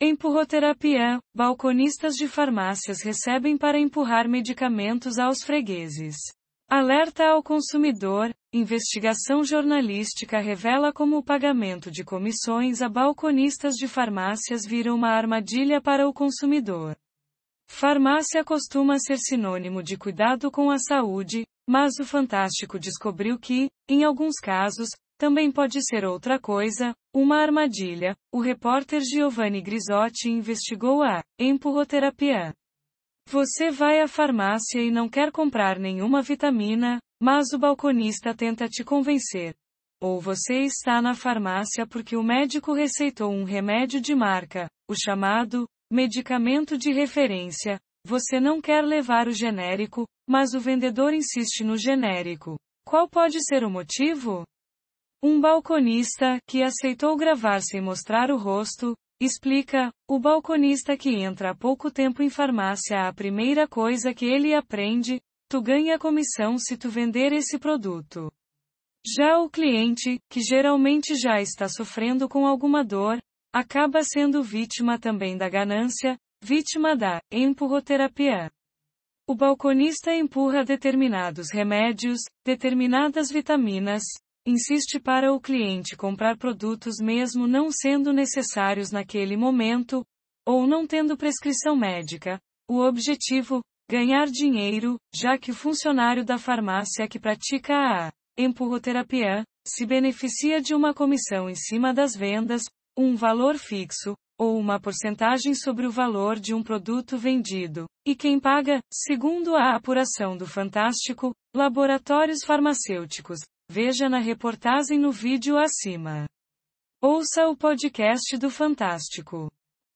Empurroterapia: balconistas de farmácias recebem para empurrar medicamentos aos fregueses. Alerta ao consumidor: investigação jornalística revela como o pagamento de comissões a balconistas de farmácias vira uma armadilha para o consumidor. Farmácia costuma ser sinônimo de cuidado com a saúde, mas o Fantástico descobriu que, em alguns casos, também pode ser outra coisa, uma armadilha. O repórter Giovanni Grisotti investigou a empurroterapia. Você vai à farmácia e não quer comprar nenhuma vitamina, mas o balconista tenta te convencer. Ou você está na farmácia porque o médico receitou um remédio de marca, o chamado medicamento de referência. Você não quer levar o genérico, mas o vendedor insiste no genérico. Qual pode ser o motivo? Um balconista, que aceitou gravar sem mostrar o rosto, explica: o balconista que entra há pouco tempo em farmácia, a primeira coisa que ele aprende, tu ganha comissão se tu vender esse produto. Já o cliente, que geralmente já está sofrendo com alguma dor, acaba sendo vítima também da ganância, vítima da empurroterapia. O balconista empurra determinados remédios, determinadas vitaminas, insiste para o cliente comprar produtos mesmo não sendo necessários naquele momento, ou não tendo prescrição médica. O objetivo, ganhar dinheiro, já que o funcionário da farmácia que pratica a empurroterapia se beneficia de uma comissão em cima das vendas, um valor fixo, ou uma porcentagem sobre o valor de um produto vendido. E quem paga, segundo a apuração do Fantástico, laboratórios farmacêuticos, Veja na reportagem no vídeo acima. Ouça o podcast do Fantástico.